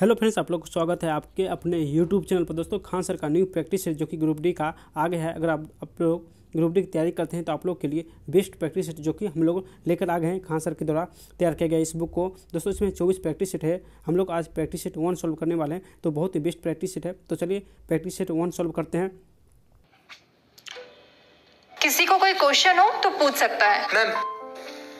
hello friends आप लोग का स्वागत है आपके अपने यूट्यूब चैनल पर दोस्तों खान सर का न्यू प्रैक्टिस है जो कि ग्रुप डी का आगे है अगर आप आप लोग ग्रुप डी की तैयारी करते हैं तो आप लोग के लिए बेस्ट प्रैक्टिस सेट जो कि हम लोग लेकर आ गए हैं खान सर के द्वारा तैयार किया गया इस बुक को दोस्तों इसमें चौबीस प्रैक्टिस सेट है हम लोग आज प्रैक्टिस सेट वन सॉल्व करने वाले हैं तो बहुत ही बेस्ट प्रैक्टिस सेट है तो चलिए प्रैक्टिस सेट वन सॉल्व करते हैं किसी को कोई क्वेश्चन हो तो पूछ सकता है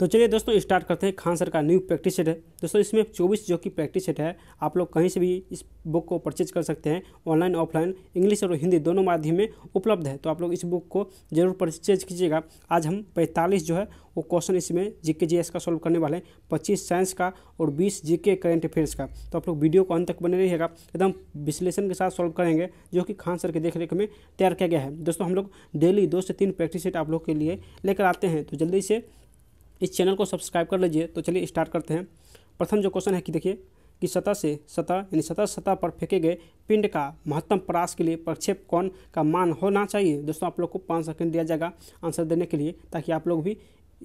तो चलिए दोस्तों स्टार्ट करते हैं खान सर का न्यू प्रैक्टिस सेट है दोस्तों इसमें 24 जो कि प्रैक्टिस सेट है आप लोग कहीं से भी इस बुक को परचेज कर सकते हैं ऑनलाइन ऑफलाइन इंग्लिश और हिंदी दोनों माध्यम में उपलब्ध है तो आप लोग इस बुक को जरूर परचेज कीजिएगा आज हम 45 जो है वो क्वेश्चन इसमें जीके जी का सॉल्व करने वाले हैं पच्चीस साइंस का और बीस जीके करंट अफेयर्स का तो आप लोग वीडियो को अंत तक बने रहिएगा एकदम विश्लेषण के साथ सॉल्व करेंगे जो कि खान सर के देख में तैयार किया गया है दोस्तों हम लोग डेली दो से तीन प्रैक्टिस सेट आप लोग के लिए लेकर आते हैं तो जल्दी से इस चैनल को सब्सक्राइब कर लीजिए तो चलिए स्टार्ट करते हैं प्रथम जो क्वेश्चन है कि देखिए कि सतह से सतह यानी सतह सतह पर फेंके गए पिंड का महत्तम प्रयास के लिए प्रक्षेप कौन का मान होना चाहिए दोस्तों आप लोग को पाँच सेकंड दिया जाएगा आंसर देने के लिए ताकि आप लोग भी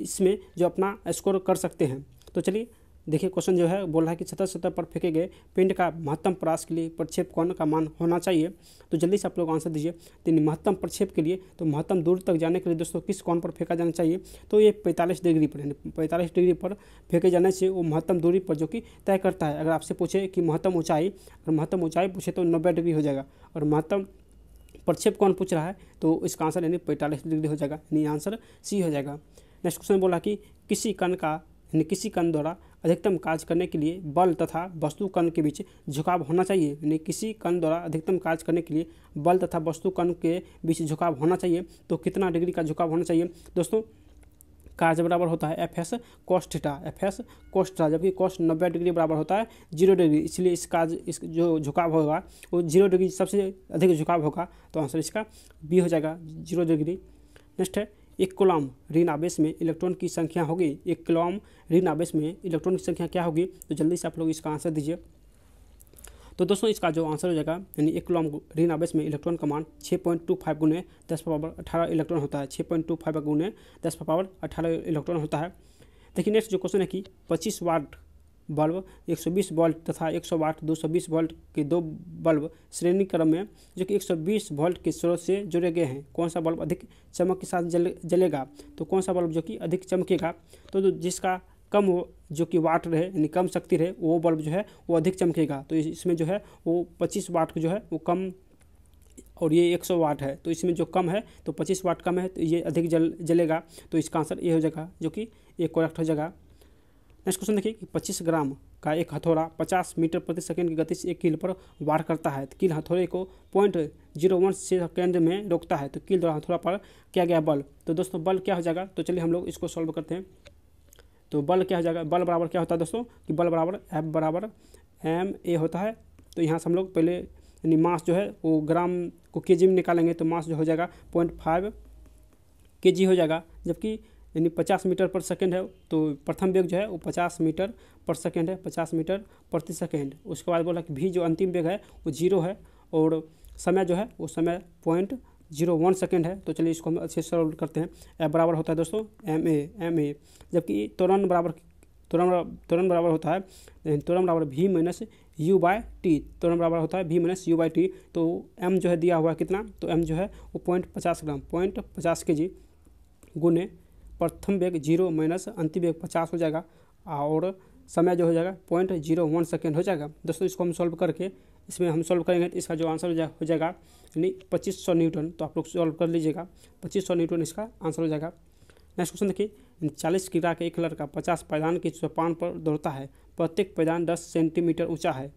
इसमें जो अपना स्कोर कर सकते हैं तो चलिए देखिए क्वेश्चन जो है बोल रहा है कि सतह सतह पर फेंके गए पिंड का महत्तम प्रयास के लिए प्रक्षेप कौन का मान होना चाहिए तो जल्दी से आप लोग आंसर दीजिए तीन तो महत्तम प्रक्षेप के लिए तो महत्तम दूर तक जाने के लिए दोस्तों किस कौन पर फेंका जाना चाहिए तो ये पैंतालीस डिग्री पर पैंतालीस डिग्री पर फेंके जाने से वो महत्तम दूरी पर जो कि तय करता है अगर आपसे पूछे कि महत्तम ऊँचाई और महत्तम ऊँचाई पूछे तो नब्बे डिग्री हो जाएगा और महत्तम प्रक्षेप कौन पूछ रहा है तो इसका आंसर यानी पैंतालीस डिग्री हो जाएगा यानी आंसर सी हो जाएगा नेक्स्ट क्वेश्चन बोला कि किसी कण का यानी किसी कण द्वारा अधिकतम कार्य करने के लिए बल तथा वस्तु कण के बीच झुकाव होना चाहिए यानी किसी कण द्वारा अधिकतम कार्य करने के लिए बल तथा वस्तु कण के बीच झुकाव होना चाहिए तो कितना डिग्री का झुकाव होना चाहिए दोस्तों कार्य बराबर होता है F S cos theta F S cos theta जबकि कोस्ट नब्बे डिग्री बराबर होता है जीरो डिग्री इसलिए इस कार्य इस जो झुकाव होगा वो जीरो डिग्री सबसे अधिक झुकाव होगा तो आंसर इसका बी हो जाएगा जीरो डिग्री नेक्स्ट है एक कोलॉम ऋण आवेश में इलेक्ट्रॉन की संख्या होगी एक कोलाम ऋण आवेश में इलेक्ट्रॉन की संख्या क्या होगी तो जल्दी से आप लोग इसका आंसर दीजिए तो दोस्तों इसका जो आंसर हो जाएगा यानी एक कोलम ऋण आवेश में इलेक्ट्रॉन का मान छः पॉइंट टू फाइव गुने दस पावर अठारह इलेक्ट्रॉन होता है छः पॉइंट टू फाइव गुने दस पावर अठारह इलेक्ट्रॉन होता है देखिए नेक्स्ट जो क्वेश्चन है कि पच्चीस वाट बल्ब 120 वोल्ट तथा 108 बीस वोल्ट के दो बल्ब श्रेणी क्रम में जो कि 120 वोल्ट के स्रोत से जुड़े गए हैं कौन सा बल्ब अधिक चमक के साथ जल जलेगा तो कौन सा बल्ब जो कि अधिक चमकेगा तो जिसका कम हो जो कि वाट रहे यानी कम शक्ति रहे वो बल्ब जो है वो अधिक चमकेगा तो इसमें जो है वो पच्चीस वाट जो है वो कम और ये 100 वाट है तो इसमें जो कम है तो 25 वाट कम है तो ये अधिक जल जलेगा तो इसका आंसर ये हो जाएगा जो कि ये करेक्ट हो जाएगा नेक्स्ट क्वेश्चन देखिए कि पच्चीस ग्राम का एक हथौड़ा पचास मीटर प्रति सेकेंड की गति से एक कील पर वार करता है तो किल हथौड़े को पॉइंट जीरो वन सेकेंड में रोकता है तो किल द्वारा हथौड़ा पर क्या गया बल तो दोस्तों बल क्या हो जाएगा तो चलिए हम लोग इसको सॉल्व करते हैं तो बल क्या हो जाएगा बल बराबर क्या होता है दोस्तों कि बल बराबर एफ बराबर एम ए होता है तो यहाँ से हम लोग पहले यानी मास जो है वो ग्राम को के में निकालेंगे तो मास जो हो जाएगा पॉइंट फाइव के हो जाएगा जबकि यानी 50 मीटर पर सेकेंड है तो प्रथम वेग जो है वो 50 मीटर पर सेकेंड है 50 मीटर प्रति सेकेंड उसके बाद बोला कि भी जो अंतिम वेग है वो जीरो है और समय जो है वो समय पॉइंट जीरो वन सेकेंड है तो चलिए इसको हम अच्छे से सॉल्व करते हैं एफ बराबर होता है दोस्तों एम ए एम ए जबकि त्वरण बराबर त्वरण त्वरण बराबर होता है त्वरण बराबर भी माइनस यू बाय टी त्वरण बराबर होता है भी माइनस यू बाय टी तो एम जो है दिया हुआ है कितना तो एम जो है वो पॉइंट पचास ग्राम पॉइंट पचास के जी गुने प्रथम वेग जीरो माइनस अंतिम वेग पचास हो जाएगा और समय जो हो जाएगा पॉइंट जीरो वन सेकेंड हो जाएगा दोस्तों इसको हम सॉल्व करके इसमें हम सॉल्व करेंगे तो इसका जो आंसर हो, हो जाएगा यानी पच्चीस सौ न्यूटन तो आप लोग सॉल्व कर लीजिएगा पच्चीस सौ न्यूटन इसका आंसर हो जाएगा नेक्स्ट क्वेश्चन देखिए चालीस किला के एक लड़का पचास पैदान के चौपान पर दौड़ता है प्रत्येक पैदान दस सेंटीमीटर ऊँचा है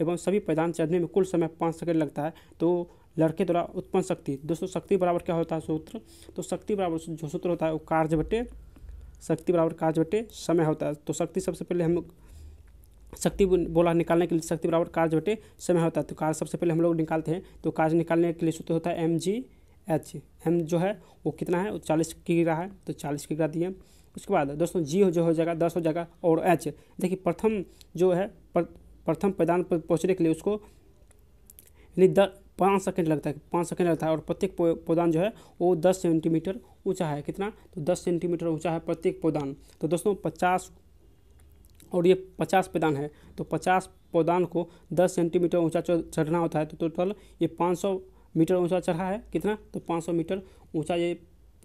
एवं सभी पैदान चढ़ने में कुल समय पाँच सेकंड लगता है तो लड़के द्वारा उत्पन्न शक्ति दोस्तों शक्ति बराबर क्या होता है सूत्र तो शक्ति बराबर जो सूत्र होता है वो कार्य बटे शक्ति बराबर कार्य बटे समय होता है तो शक्ति सबसे पहले हम शक्ति बोला निकालने के लिए शक्ति बराबर कार्य बटे समय होता है तो कार्य सबसे पहले हम लोग निकालते हैं तो कार्य निकालने के लिए सूत्र होता है एम जी एच एम जो है वो कितना है वो चालीस ग्रह है तो चालीस ग्रह दिए उसके बाद दोस्तों जी जो हो जाएगा दस हो जाएगा और एच देखिए प्रथम जो है प्रथम पैदान पर पहुँचने के लिए उसको यानी द पाँच सेकेंड लगता है पाँच सेकेंड लगता है और प्रत्येक पौधान जो है वो दस सेंटीमीटर ऊंचा है कितना तो दस सेंटीमीटर ऊंचा है प्रत्येक पौधान तो दोस्तों पचास और ये पचास पैदान है तो पचास पौधान को दस सेंटीमीटर ऊंचा चढ़ना होता है तो टोटल ये पाँच सौ मीटर ऊंचा चढ़ा है कितना तो पाँच सौ मीटर ऊंचा ये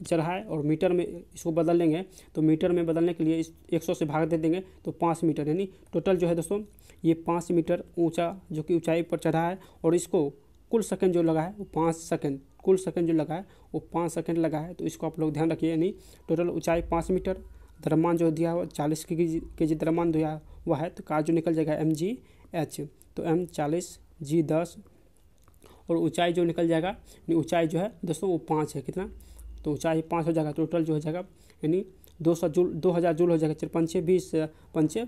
चढ़ा है और मीटर में इसको बदल लेंगे तो मीटर में बदलने के लिए इस एक सौ से भाग दे देंगे तो पाँच मीटर यानी टोटल जो है दोस्तों ये पाँच मीटर ऊंचा जो कि ऊंचाई पर चढ़ा है और इसको कुल सेकंड जो लगा है वो पाँच सेकंड कुल सेकंड जो लगा है वो पाँच सेकंड लगा है तो इसको आप लोग ध्यान रखिए यानी टोटल ऊँचाई पाँच मीटर द्रव्यमान जो दिया हुआ चालीस के जी के जी दिया हुआ है तो कार जो निकल जाएगा एम जी एच तो एम चालीस जी दस और ऊँचाई जो निकल जाएगा ऊँचाई जो है दोस्तों वो पाँच है कितना तो ऊंचाई पाँच हो जाएगा टोटल जो हो जाएगा यानी दो सौ जूल दो हज़ार जूल हो जाएगा चार पंचे बीस पंचे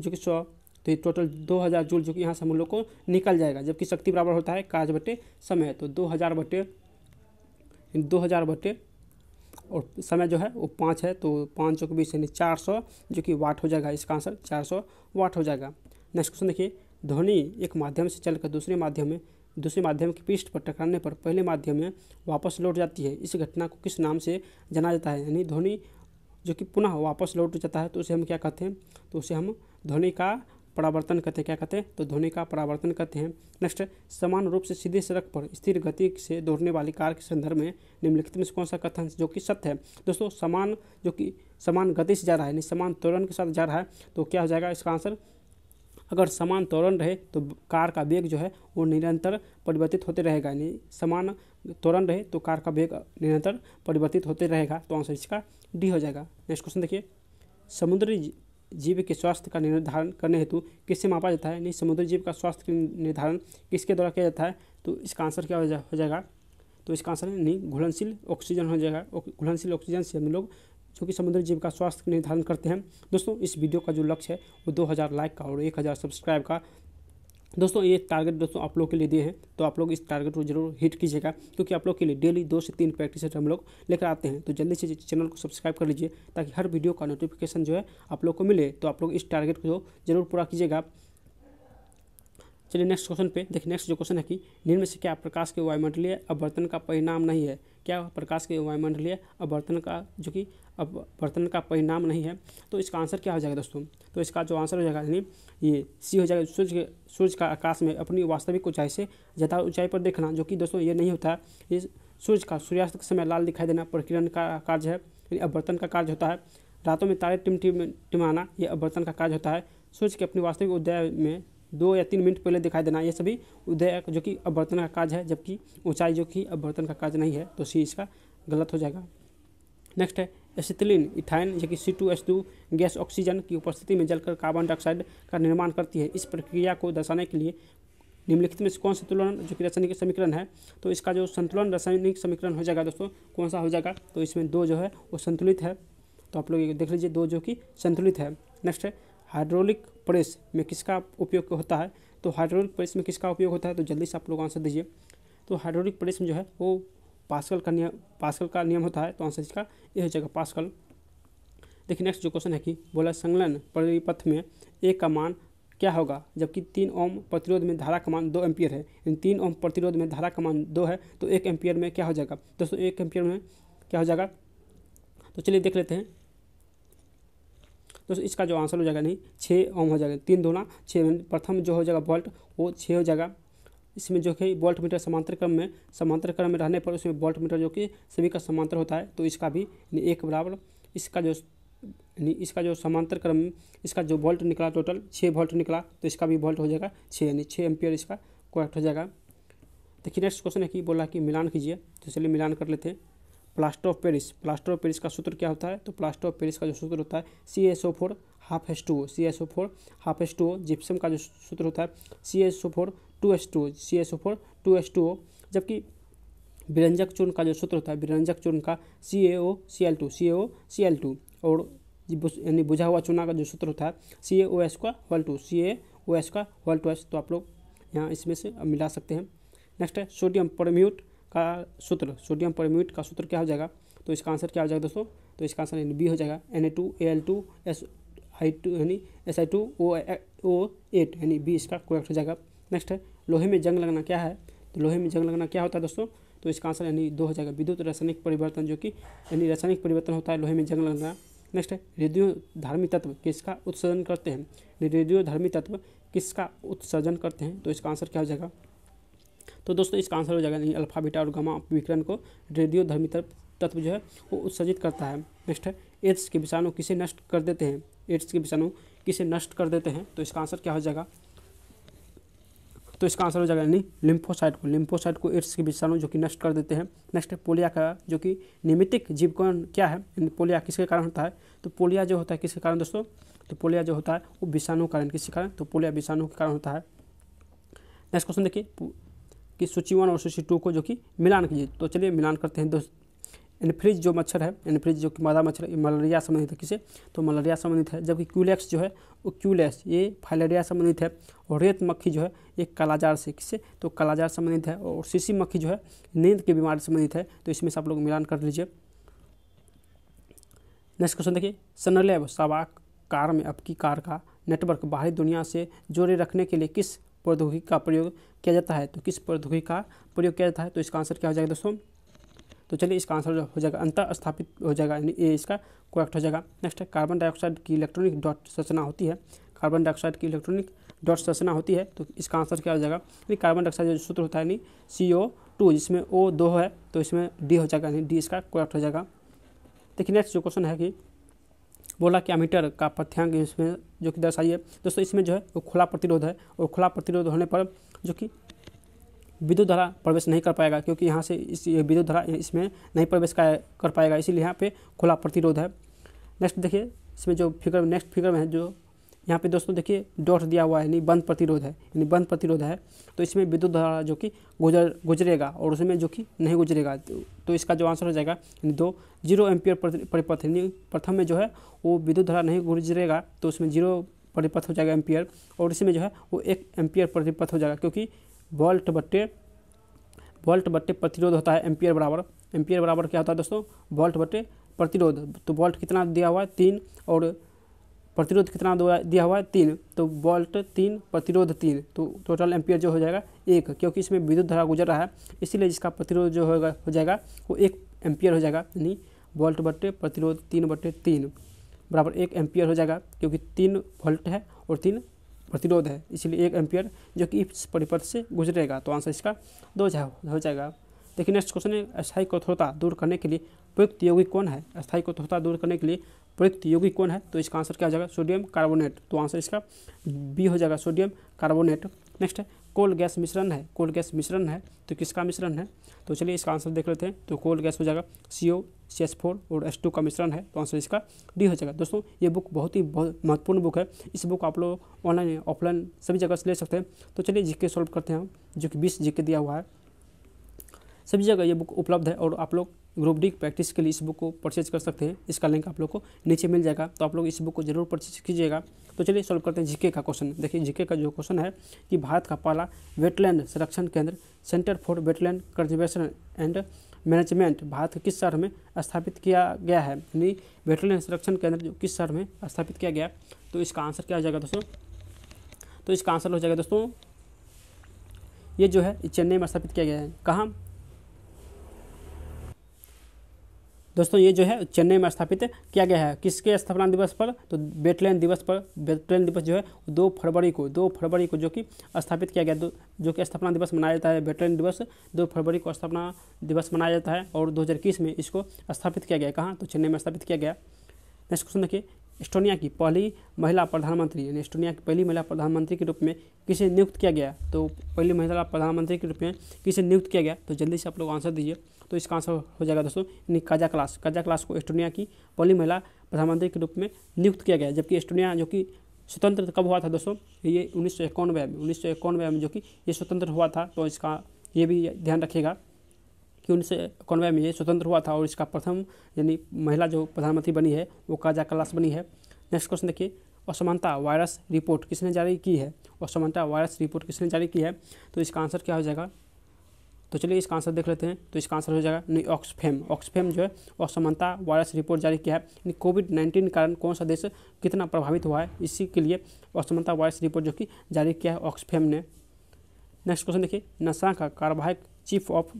जो कि सौ तो ये टोटल दो हज़ार जूल जो कि यहाँ से हम लोग को निकल जाएगा जबकि शक्ति बराबर होता है काज बटे समय तो दो हज़ार बटे दो हज़ार बटे और समय जो है वो पाँच है तो पाँच सौ के बीस यानी चार सौ जो कि वाट हो जाएगा इसका आंसर चार सौ वाट हो जाएगा नेक्स्ट क्वेश्चन देखिए ध्वनि एक माध्यम से चलकर दूसरे माध्यम में दूसरे माध्यम की पृष्ठ पर टकराने पर पहले माध्यम में वापस लौट जाती है इस घटना को किस नाम से जाना जाता है यानी ध्वनि जो कि पुनः वापस लौट जाता है तो उसे हम क्या कहते हैं तो उसे हम ध्वनि का परावर्तन कहते हैं क्या कहते हैं तो ध्वनि का परावर्तन कहते हैं नेक्स्ट समान रूप से सीधे सड़क पर स्थिर गति से दौड़ने वाली कार के संदर्भ में निम्नलिखित में से कौन सा कथन जो कि सत्य है दोस्तों समान जो कि समान गति से जा रहा है यानी समान त्वरण के साथ जा रहा है तो क्या हो जाएगा इसका आंसर अगर समान त्वरण रहे तो कार का वेग जो है वो निरंतर परिवर्तित होते रहेगा यानी समान त्वरण रहे तो कार का वेग निरंतर परिवर्तित होते रहेगा तो आंसर इसका डी हो जाएगा नेक्स्ट क्वेश्चन देखिए समुद्री जीव के स्वास्थ्य का निर्धारण करने हेतु किससे मापा जाता है नहीं समुद्री जीव का स्वास्थ्य निर्धारण किसके द्वारा किया जाता है तो इसका आंसर क्या हो जाएगा तो इसका आंसर नहीं घुलनशील ऑक्सीजन हो जाएगा घुलनशील ऑक्सीजन से हम लोग जो कि समुद्री का स्वास्थ्य निर्धारण करते हैं दोस्तों इस वीडियो का जो लक्ष्य है वो दो हज़ार लाइक का और एक हज़ार सब्सक्राइब का दोस्तों ये टारगेट दोस्तों आप लोग के लिए दिए हैं तो आप लोग इस टारगेट को जरूर हिट कीजिएगा क्योंकि आप लोग के लिए डेली दो से तीन प्रैक्टिस हम लोग लेकर आते हैं तो जल्दी से चैनल को सब्सक्राइब कर लीजिए ताकि हर वीडियो का नोटिफिकेशन जो है आप लोग को मिले तो आप लोग इस टारगेट को जरूर पूरा कीजिएगा चलिए नेक्स्ट क्वेश्चन पे देखिए नेक्स्ट जो क्वेश्चन है कि निम्न से क्या प्रकाश के वायुमंडलीय अवर्तन का परिणाम नहीं है क्या प्रकाश के वायुमंडलीय अवर्तन का जो कि अवर्तन का परिणाम नहीं है तो इसका आंसर क्या हो जाएगा दोस्तों तो इसका जो आंसर हो जाएगा यानी ये सी हो जाएगा सूर्य के सूर्य का आकाश में अपनी वास्तविक ऊंचाई से ज़्यादा ऊंचाई पर देखना जो कि दोस्तों ये नहीं होता है ये सूर्य का सूर्यास्त के समय लाल दिखाई देना प्रकिरण का कार्य है यानी अवर्तन का कार्य होता है रातों में तारे टिमटिमाना ये अवर्तन का कार्य होता है सूर्य के अपनी वास्तविक उदय में दो या तीन मिनट पहले दिखाई देना ये सभी उदय जो कि अपवर्तन का काज है जबकि ऊंचाई जो कि अपवर्तन का काज नहीं है तो सी इसका गलत हो जाएगा नेक्स्ट है एसिथिलीन इथाइन जो कि C two S two gas oxygen की उपस्थिति में जलकर कार्बन डाइऑक्साइड का निर्माण करती है इस प्रक्रिया को दर्शाने के लिए निम्नलिखित में से कौन सा तुलन जो कि रासायनिक समीकरण है तो इसका जो संतुलन रासायनिक समीकरण हो जाएगा दोस्तों कौन सा हो जाएगा तो इसमें दो जो है वो संतुलित है तो आप लोग देख लीजिए दो जो कि संतुलित है नेक्स्ट है हाइड्रोलिक प्रेस में किसका उपयोग होता है तो हाइड्रोलिक प्रेस में किसका उपयोग होता है तो जल्दी से आप लोग आंसर दीजिए तो हाइड्रोलिक प्रेस में जो है वो पास्कल का नियम पास्कल का नियम होता है तो आंसर इसका ये हो जाएगा पास्कल देखिए नेक्स्ट जो क्वेश्चन है कि बोला संलयन परिपथ में एक का मान क्या होगा जबकि तीन ओम प्रतिरोध में धारा का मान दो एम्पियर है यानी तीन ओम प्रतिरोध में धारा का मान दो है तो एक एम्पियर में क्या हो जाएगा दोस्तों एक एम्पियर में क्या हो जाएगा तो चलिए देख लेते हैं तो इसका जो आंसर हो जाएगा नहीं छः ओम हो जाएगा तीन दोना छः प्रथम जो हो जाएगा वोल्ट वो छः हो जाएगा इसमें जो कि वोल्ट मीटर समांतर क्रम में समांतर क्रम में रहने पर उसमें वोल्ट मीटर जो कि सभी का समांतर होता है तो इसका भी एक बराबर इसका जो यानी इसका जो समांतर क्रम इसका जो वोल्ट निकला टोटल छः वोल्ट निकला तो इसका भी वोल्ट हो जाएगा छः यानी छः एम्पियर इसका करेक्ट हो जाएगा देखिए नेक्स्ट क्वेश्चन है कि बोला कि मिलान कीजिए तो चलिए मिलान कर लेते हैं plaster of Paris plaster of Paris का सूत्र क्या होता है तो प्लास्टर ऑफ पेरिस का जो सूत्र होता है C S O four half S two C S O four half S two gypsum का जो सूत्र होता है C S O four two S two C S O four two S two जबकि विरंजक चूर्ण का जो सूत्र होता है विरंजक चूर्ण का C A O C L two C A O C L two और यानी बुझा हुआ चूना का जो सूत्र होता है सी ए ओ एस का वल to C A O S का वल टू एस तो आप लोग यहाँ इसमें से मिला सकते हैं नेक्स्ट है सोडियम परम्यूट का सूत्र सोडियम परम्यूट का सूत्र क्या हो जाएगा तो इसका आंसर क्या हो जाएगा दोस्तों तो इसका आंसर यानी बी हो जाएगा N A two A L two S I two यानी S I two O O eight यानी बी इसका करेक्ट हो जाएगा नेक्स्ट है लोहे में जंग लगना क्या है तो लोहे में जंग लगना क्या होता है दोस्तों तो इसका आंसर यानी दो हो जाएगा विद्युत रासायनिक परिवर्तन जो कि यानी रासायनिक परिवर्तन होता है लोहे में जंग लगना नेक्स्ट है रेडियो धार्मिक तत्व किसका उत्सर्जन करते हैं रेडियो धार्मिक तत्व किसका उत्सर्जन करते हैं तो इसका आंसर क्या हो जाएगा तो दोस्तों इसका आंसर हो जाएगा नहीं अल्फा बीटा और गमा विकरण को रेडियो धर्मी तत्व जो है वो उत्सर्जित करता है नेक्स्ट है एड्स के विषाणु किसे नष्ट कर देते हैं एड्स के विषाणु किसे नष्ट कर देते हैं तो इसका आंसर क्या हो जाएगा तो इसका आंसर हो जाएगा यानी लिम्फोसाइट को लिम्फोसाइट को एड्स के विषाणु जो कि नष्ट कर देते हैं नेक्स्ट है पोलिया का जो कि निमित्तिक जीवकरण क्या है पोलिया किसके कारण होता है तो पोलिया जो होता है किसके कारण दोस्तों तो पोलिया जो होता है वो विषाणु कारण किसके कारण तो पोलिया विषाणु के कारण होता है नेक्स्ट क्वेश्चन देखिए कि सूची वन और सूची टू को जो कि मिलान कीजिए तो चलिए मिलान करते हैं दोस्त एनफ्रिज जो मच्छर है एनफ्रिज जो कि मादा मच्छर है मलेरिया संबंधित है किसे तो मलेरिया संबंधित है जबकि क्यूलेक्स जो है वो क्यूलेक्स ये फाइलेरिया संबंधित है और रेत मक्खी जो है ये कालाजार से किसे तो कालाजार संबंधित है और सीसी मक्खी जो है नींद की बीमारी संबंधित है तो इसमें से आप लोग मिलान कर लीजिए नेक्स्ट क्वेश्चन देखिए सनलैब सवा कार में की कार का नेटवर्क बाहरी दुनिया से जोड़े रखने के लिए किस प्रौद्योगिकी का प्रयोग किया जाता है तो किस प्रौद्योगिकी का प्रयोग किया जाता है तो इसका आंसर क्या हो जाएगा दोस्तों तो चलिए इसका आंसर हो जाएगा अंतर स्थापित हो जाएगा यानी ये इसका कोएक्ट हो जाएगा नेक्स्ट है कार्बन डाइऑक्साइड की इलेक्ट्रॉनिक डॉट संरचना होती है कार्बन डाइऑक्साइड की इलेक्ट्रॉनिक डॉट संरचना होती है तो इसका आंसर क्या हो जाएगा यानी कार्बन डाइऑक्साइड जो सूत्र होता है यानी सी ओ टू जिसमें ओ दो है तो इसमें डी हो जाएगा यानी डी इसका कोएक्ट हो जाएगा देखिए नेक्स्ट जो क्वेश्चन है कि बोला कि अमीटर का पथ्यांक इसमें जो कि दर्शाई है दोस्तों इसमें जो है वो खुला प्रतिरोध है और खुला प्रतिरोध होने पर जो कि विद्युत धारा प्रवेश नहीं कर पाएगा क्योंकि यहाँ से इस विद्युत धारा इसमें नहीं प्रवेश कर पाएगा इसीलिए यहाँ पे खुला प्रतिरोध है नेक्स्ट देखिए इसमें जो फिगर नेक्स्ट फिगर में है जो यहाँ पे दोस्तों देखिए डॉट दिया हुआ है यानी बंद प्रतिरोध है यानी बंद प्रतिरोध है तो इसमें विद्युत धारा जो कि गुजर गुजरेगा और उसमें जो कि नहीं गुजरेगा तो इसका जो आंसर हो जाएगा यानी दो जीरो एम्पियर परिपथ यानी प्रथम में जो है वो विद्युत धारा नहीं गुजरेगा तो उसमें जीरो परिपथ हो जाएगा एम्पियर और इसमें जो है वो एक एम्पियर प्रतिपथ हो जाएगा क्योंकि वोल्ट बट्टे वोल्ट बट्टे प्रतिरोध होता है एम्पियर बराबर एम्पियर बराबर क्या होता है दोस्तों वोल्ट बट्टे प्रतिरोध तो वोल्ट कितना दिया हुआ है तीन और प्रतिरोध कितना दिया हुआ है तीन तो वोल्ट तीन प्रतिरोध तीन तो टोटल एम्पियर जो हो जाएगा एक क्योंकि इसमें विद्युत धारा गुजर रहा है इसीलिए इसका प्रतिरोध जो होगा हो जाएगा वो एक एम्पियर हो जाएगा यानी वोल्ट बटे प्रतिरोध तीन बटे तीन बराबर एक एम्पियर हो जाएगा क्योंकि तीन वोल्ट है और तीन प्रतिरोध है इसलिए एक एम्पियर जो कि इस परिपथ से गुजरेगा तो आंसर इसका दो हो जाएगा देखिए नेक्स्ट क्वेश्चन है अस्थायी कठोरता दूर करने के लिए प्रयुक्त योगी कौन है अस्थायी कठोरता दूर करने के लिए प्रयुक्त यौगिक कौन है तो इसका आंसर क्या हो जाएगा सोडियम कार्बोनेट तो आंसर इसका बी हो जाएगा सोडियम कार्बोनेट नेक्स्ट है कोल गैस मिश्रण है कोल गैस मिश्रण है तो किसका मिश्रण है तो चलिए इसका आंसर देख लेते हैं तो कोल गैस हो जाएगा C O C S four और एस टू का मिश्रण है तो आंसर इसका डी हो जाएगा दोस्तों ये बुक बहुत ही बहुत महत्वपूर्ण बुक है इस बुक आप लोग ऑनलाइन ऑफलाइन सभी जगह से ले सकते हैं तो चलिए जिक्के सॉल्व करते हैं हम जो कि बीस जिक्के दिया हुआ है सभी जगह ये बुक उपलब्ध है और आप लोग ग्रुप डी प्रैक्टिस के लिए इस बुक को परचेज कर सकते हैं इसका लिंक आप लोग को नीचे मिल जाएगा तो आप लोग इस बुक को जरूर परचेज कीजिएगा तो चलिए सॉल्व करते हैं जीके का क्वेश्चन देखिए जीके का जो क्वेश्चन है कि भारत का पहला वेटलैंड संरक्षण केंद्र centre for wetland conservation and management Bharat के किस शहर में स्थापित किया गया है यानी वेटलैंड संरक्षण केंद्र जो किस शहर में स्थापित किया गया तो इसका आंसर क्या हो जाएगा दोस्तों तो इसका आंसर हो जाएगा दोस्तों ये जो है चेन्नई में स्थापित किया गया है कहाँ दोस्तों ये जो है चेन्नई में स्थापित किया गया है किसके स्थापना दिवस पर तो बेटलैन दिवस पर बेटलैन दिवस जो है दो फरवरी को दो फरवरी को जो कि स्थापित किया गया जो कि स्थापना दिवस मनाया जाता है बेटलैन दिवस दो फरवरी को स्थापना दिवस मनाया जाता है और दो में इसको स्थापित किया गया कहाँ तो चेन्नई में स्थापित किया गया नेक्स्ट क्वेश्चन देखिए एस्टोनिया की पहली महिला प्रधानमंत्री यानी एस्टोनिया की पहली महिला प्रधानमंत्री के रूप में किसे नियुक्त किया गया तो पहली महिला प्रधानमंत्री के रूप में किसे नियुक्त किया गया तो जल्दी से आप लोग आंसर दीजिए तो इसका आंसर हो जाएगा दोस्तों यानी काजा क्लास काजा क्लास को एस्टोनिया की पहली महिला प्रधानमंत्री के रूप में नियुक्त किया गया जबकि एस्टोनिया जो कि स्वतंत्र कब हुआ था दोस्तों ये उन्नीस सौ इक्यानवे में उन्नीस सौ इक्यानवे में जो कि ये स्वतंत्र हुआ था तो इसका ये भी ध्यान रखिएगा कि उन्नीस सौ इक्यानवे में ये स्वतंत्र हुआ था और इसका प्रथम यानी महिला जो प्रधानमंत्री बनी है वो काजा क्लास बनी है नेक्स्ट क्वेश्चन देखिए असमानता वायरस रिपोर्ट किसने जारी की है असमानता वायरस रिपोर्ट किसने जारी की है तो इसका आंसर क्या हो जाएगा तो चलिए इसका आंसर देख लेते हैं तो इसका आंसर हो जाएगा नहीं ऑक्सफेम ऑक्सफेम जो है असमानता वायरस रिपोर्ट जारी किया है यानी कोविड नाइन्टीन के कारण कौन सा देश कितना प्रभावित हुआ है इसी के लिए असमानता वायरस रिपोर्ट जो कि जारी किया है ऑक्सफेम ने नेक्स्ट क्वेश्चन देखिए नशा का कार्रवाई चीफ ऑफ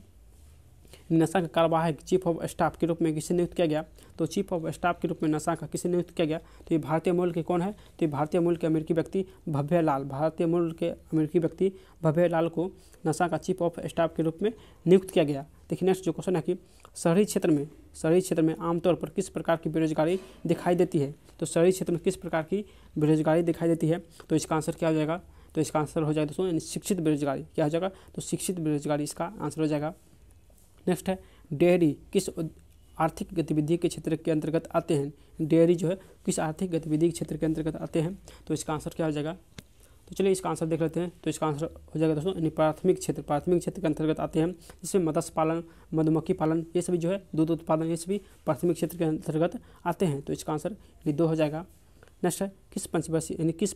नशा का कार्यवाहक है चीफ ऑफ स्टाफ के रूप में किसे नियुक्त किया गया तो चीफ ऑफ स्टाफ के रूप में नशा का किसे नियुक्त किया गया तो ये भारतीय मूल के कौन है तो ये भारतीय मूल के अमेरिकी व्यक्ति भव्य लाल भारतीय मूल के अमेरिकी व्यक्ति भव्य लाल को नशा का चीफ ऑफ स्टाफ के रूप में नियुक्त किया गया देखिए नेक्स्ट जो क्वेश्चन है कि शहरी क्षेत्र में शहरी क्षेत्र में आमतौर पर किस प्रकार की बेरोजगारी दिखाई देती है तो शहरी क्षेत्र में किस प्रकार की बेरोजगारी दिखाई देती है तो इसका आंसर क्या हो जाएगा तो इसका आंसर हो जाएगा दोस्तों शिक्षित बेरोजगारी क्या हो जाएगा तो शिक्षित बेरोजगारी इसका आंसर हो जाएगा नेक्स्ट है डेयरी किस आर्थिक गतिविधि के क्षेत्र के अंतर्गत आते हैं डेयरी जो है किस आर्थिक गतिविधि के क्षेत्र के अंतर्गत आते हैं तो इसका आंसर क्या हो जाएगा तो चलिए इसका आंसर देख लेते हैं तो इसका आंसर हो जाएगा दोस्तों यानी प्राथमिक क्षेत्र प्राथमिक क्षेत्र के अंतर्गत आते हैं जिसमें मत्स्य पालन मधुमक्खी पालन ये सभी जो है दूध उत्पादन ये सभी प्राथमिक क्षेत्र के अंतर्गत आते हैं तो इसका आंसर ये दो हो जाएगा नेक्स्ट है किस पंचवर्षीय यानी किस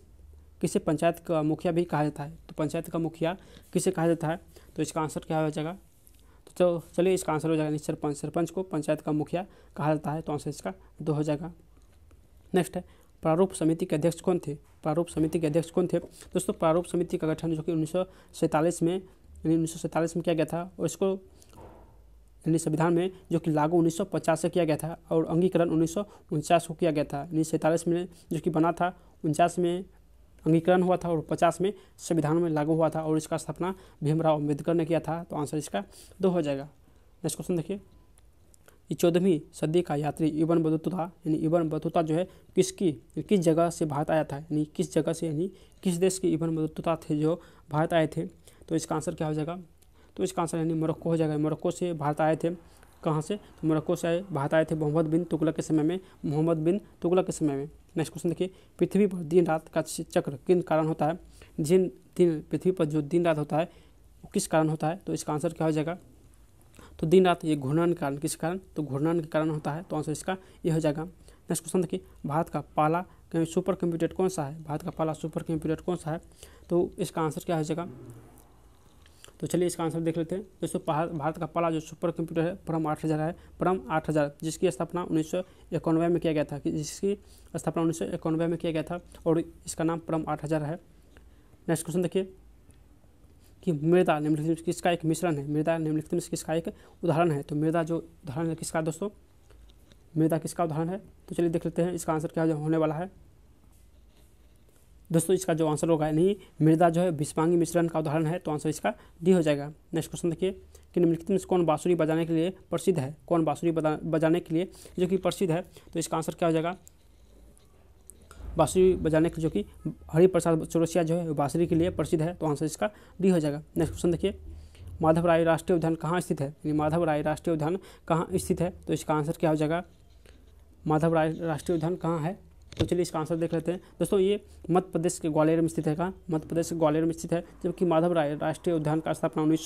किसे पंचायत का मुखिया भी कहा जाता है तो पंचायत का मुखिया किसे कहा जाता है तो इसका आंसर क्या हो जाएगा तो चलिए इसका आंसर हो जाएगा निश्चर पंच सरपंच को पंचायत का मुखिया कहा जाता है तो आंसर इसका दो हो जाएगा नेक्स्ट है प्रारूप समिति के अध्यक्ष कौन थे प्रारूप समिति के अध्यक्ष कौन थे दोस्तों प्रारूप समिति का गठन जो कि उन्नीस में यानी उन्नीस में किया गया था और इसको यानी संविधान में जो कि लागू 1950 से किया गया था और अंगीकरण उन्नीस को किया गया था यानी सैंतालीस में जो कि बना था उनचास में अंगीकरण हुआ था और पचास में संविधान में लागू हुआ था और इसका स्थापना भीमराव अम्बेडकर ने किया था तो आंसर इसका दो हो जाएगा नेक्स्ट क्वेश्चन देखिए चौदहवीं सदी का यात्री इबन बतूता यानी इबन बतूता जो है किसकी किस जगह से भारत आया था यानी किस जगह से यानी किस देश के इबन बतूता थे जो भारत आए थे तो इसका आंसर क्या हो जाएगा तो इसका आंसर यानी मोरक्को हो जाएगा मोरक्को से भारत आए थे कहाँ से तो मोरक्को से आए भारत आए थे मोहम्मद बिन तुगलक के समय में मोहम्मद बिन तुगलक के समय में नेक्स्ट क्वेश्चन देखिए पृथ्वी पर दिन रात का चक्र किन कारण होता है जिन दिन पृथ्वी पर जो दिन रात होता है वो किस कारण होता है तो इसका आंसर क्या हो जाएगा तो दिन रात ये घूर्णन कारण किस कारण तो घूर्णन के कारण होता है तो आंसर इसका ये हो जाएगा नेक्स्ट क्वेश्चन देखिए भारत का पहला सुपर कंप्यूटर कौन सा है भारत का पहला सुपर कंप्यूटर कौन सा है तो इसका आंसर क्या हो जाएगा तो चलिए इसका आंसर देख लेते हैं दोस्तों भारत का पहला जो सुपर कंप्यूटर है परम आठ हज़ार है परम आठ हज़ार जिसकी स्थापना उन्नीस में किया गया था जिसकी स्थापना उन्नीस में किया गया था और इसका नाम परम आठ हज़ार है नेक्स्ट क्वेश्चन देखिए कि मृदा निम्नलिखित में किसका एक मिश्रण है मृदा निम्नलिखित में किसका एक उदाहरण है तो मृदा जो उदाहरण है किसका दोस्तों मृदा किसका उदाहरण है तो चलिए देख लेते हैं इसका आंसर क्या होने वाला है दोस्तों इसका जो आंसर होगा यानी मृदा जो है विस्पांगी मिश्रण का उदाहरण है तो आंसर इसका डी हो जाएगा नेक्स्ट क्वेश्चन देखिए कि निम्नलिखित में से कौन बाँसुरी बजाने के लिए प्रसिद्ध है कौन बाँसुरी बजाने के लिए जो कि प्रसिद्ध है तो इसका आंसर क्या हो जाएगा बाँसुरी बजाने के जो कि हरिप्रसाद चौरसिया जो है बाँसुरी के लिए प्रसिद्ध है तो आंसर इसका डी हो जाएगा नेक्स्ट क्वेश्चन देखिए माधव राय राष्ट्रीय उद्यान कहाँ स्थित है माधव राय राष्ट्रीय उद्यान कहाँ स्थित है तो इसका आंसर क्या हो जाएगा माधव राय राष्ट्रीय उद्यान कहाँ है तो चलिए इसका आंसर देख लेते हैं दोस्तों ये मध्य प्रदेश के ग्वालियर में स्थित है कहाँ मध्य प्रदेश के ग्वालियर में स्थित है जबकि माधव राय राष्ट्रीय उद्यान का स्थापना उन्नीस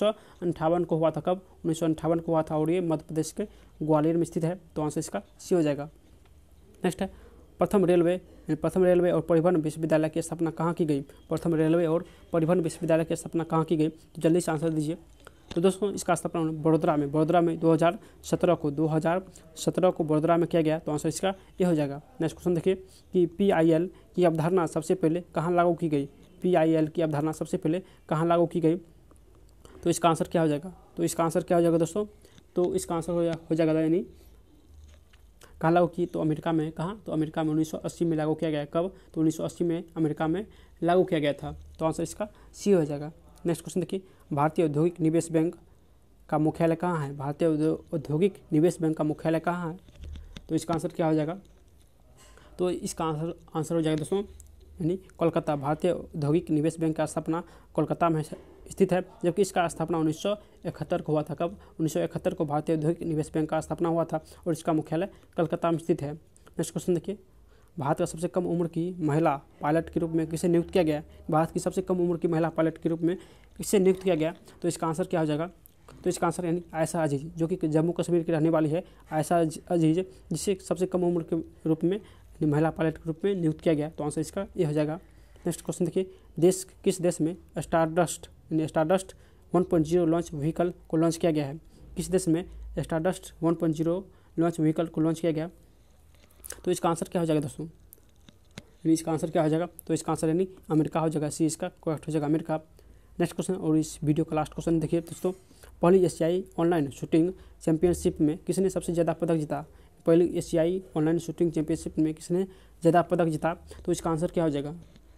को हुआ था कब उन्नीस को हुआ था और ये मध्य प्रदेश के ग्वालियर में स्थित है तो आंसर इसका सी हो जाएगा नेक्स्ट है प्रथम रेलवे प्रथम रेलवे और परिवहन विश्वविद्यालय की स्थापना कहाँ की गई प्रथम रेलवे और परिवहन विश्वविद्यालय की स्थापना कहाँ की गई तो जल्दी से आंसर दीजिए तो दोस्तों इसका स्थापना बड़ोदरा में बड़ोदरा में 2017 को 2017 को बड़ोदरा में किया गया तो आंसर इसका ये हो जाएगा नेक्स्ट क्वेश्चन देखिए कि पीआईएल की अवधारणा सबसे पहले कहाँ लागू की गई पीआईएल की अवधारणा सबसे पहले कहाँ लागू की गई तो इसका आंसर क्या हो जाएगा तो इसका आंसर क्या हो जाएगा दोस्तों तो इसका आंसर हो जाएगा यानी कहाँ लागू की तो अमेरिका में कहाँ तो अमेरिका में 1980 में लागू किया गया कब तो 1980 में अमेरिका में लागू किया गया था तो आंसर इसका सी हो जाएगा नेक्स्ट क्वेश्चन देखिए भारतीय औद्योगिक निवेश बैंक का मुख्यालय कहाँ है भारतीय औद्योगिक निवेश बैंक का मुख्यालय कहाँ है तो इसका आंसर क्या हो जाएगा तो इसका आंसर आंसर हो जाएगा दोस्तों यानी कोलकाता भारतीय औद्योगिक निवेश बैंक का स्थापना कोलकाता में स्थित है जबकि इसका स्थापना उन्नीस को हुआ था कब उन्नीस को भारतीय औद्योगिक निवेश बैंक का स्थापना हुआ था और इसका मुख्यालय कलकत्ता में स्थित है नेक्स्ट क्वेश्चन देखिए भारत का सबसे कम उम्र की महिला पायलट के रूप में किसे नियुक्त किया गया भारत की सबसे कम उम्र की महिला पायलट के रूप में किसे नियुक्त किया गया तो इसका आंसर क्या हो जाएगा तो इसका आंसर यानी आयशा अजीज जो कि जम्मू कश्मीर की रहने वाली है आयशा अजीज जिसे सबसे कम उम्र के रूप में महिला पायलट के रूप में नियुक्त किया गया तो आंसर इसका ये हो जाएगा नेक्स्ट क्वेश्चन देखिए देश किस देश में स्टारडस्ट यानी stardust one point zero launch vehicle को लॉन्च किया गया है किस देश में stardust one point zero launch vehicle को लॉन्च किया गया तो इसका आंसर क्या हो जाएगा दोस्तों यानी इसका आंसर क्या हो जाएगा तो इसका आंसर यानी अमेरिका हो जाएगा सी इसका करेक्ट हो जाएगा अमेरिका नेक्स्ट क्वेश्चन और इस वीडियो का लास्ट क्वेश्चन देखिए दोस्तों पहली एशियाई ऑनलाइन शूटिंग चैंपियनशिप में किसने सबसे ज़्यादा पदक जीता पहली एशियाई ऑनलाइन शूटिंग चैंपियनशिप में किसने ज़्यादा पदक जीता तो इसका आंसर क्या हो जाएगा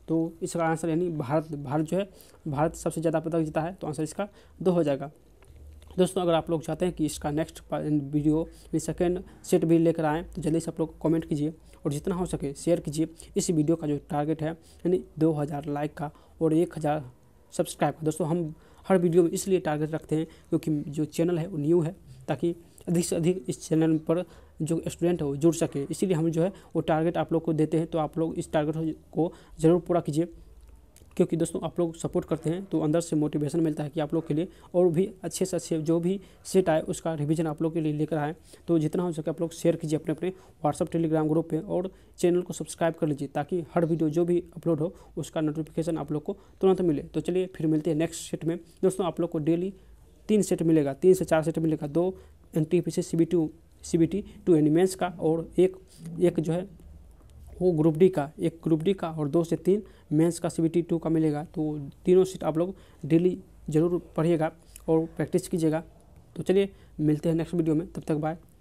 तो इसका आंसर यानी भारत भारत जो है भारत सबसे ज़्यादा पदक जीता है तो आंसर इसका दो हो जाएगा दोस्तों अगर आप लोग चाहते हैं कि इसका नेक्स्ट वीडियो सेकेंड सेट भी लेकर आएँ तो जल्दी से आप लोग कमेंट कीजिए और जितना हो सके शेयर कीजिए इस वीडियो का जो टारगेट है यानी दो हज़ार लाइक का और एक हज़ार सब्सक्राइब का दोस्तों हम हर वीडियो में इसलिए टारगेट रखते हैं क्योंकि जो चैनल है वो न्यू है ताकि अधिक से अधिक इस चैनल पर जो स्टूडेंट है वो जुड़ सके इसीलिए हम जो है वो टारगेट आप लोग को देते हैं तो आप लोग इस टारगेट को ज़रूर पूरा कीजिए क्योंकि दोस्तों आप लोग सपोर्ट करते हैं तो अंदर से मोटिवेशन मिलता है कि आप लोग के लिए और भी अच्छे से अच्छे जो भी सेट आए उसका रिविजन आप लोग के लिए लेकर आए तो जितना हो सके आप लोग शेयर कीजिए अपने अपने व्हाट्सअप टेलीग्राम ग्रुप पर और चैनल को सब्सक्राइब कर लीजिए ताकि हर वीडियो जो भी अपलोड हो उसका नोटिफिकेशन आप लोग को तुरंत मिले तो चलिए फिर मिलते हैं नेक्स्ट सेट में दोस्तों आप लोग को डेली तीन सेट मिलेगा तीन से चार सेट मिलेगा दो N T P C B two C B T two एनिमेंस का और एक एक जो है वो ग्रुप डी का एक ग्रुप डी का और दो से तीन मेंस का सी टू का मिलेगा तो तीनों सीट आप लोग डेली ज़रूर पढ़िएगा और प्रैक्टिस कीजिएगा तो चलिए मिलते हैं नेक्स्ट वीडियो में तब तक बाय